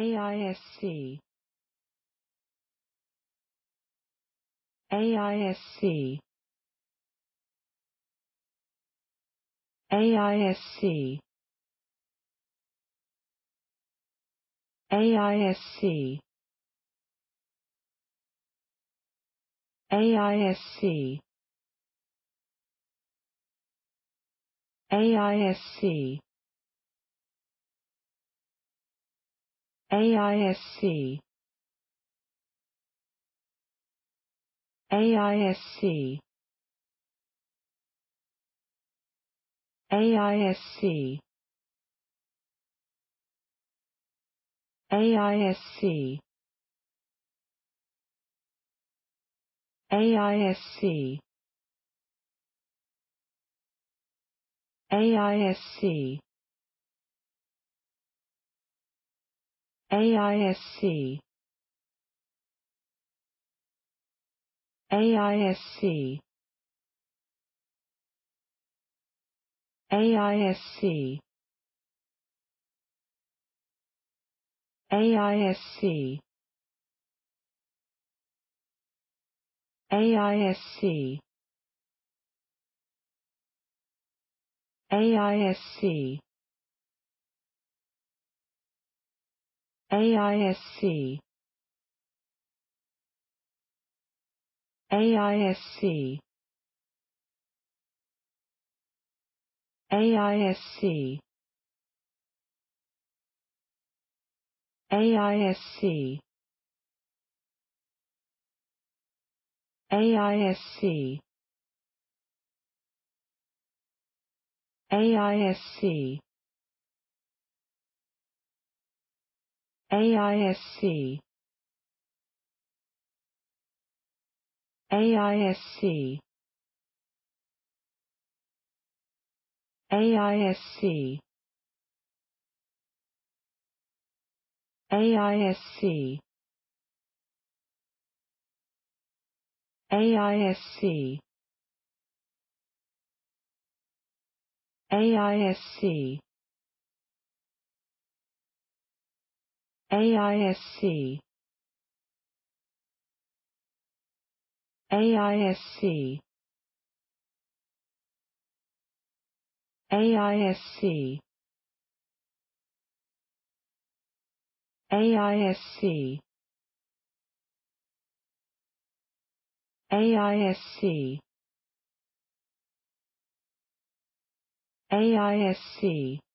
AISC AISC AISC AISC AISC AISC AISC AISC AISC AISC AISC AISC AISC AISC AISC AISC AISC AISC AISC AISC AISC AISC AISC AISC AISC AISC AISC AISC AISC AISC AISC AISC AISC AISC AISC AISC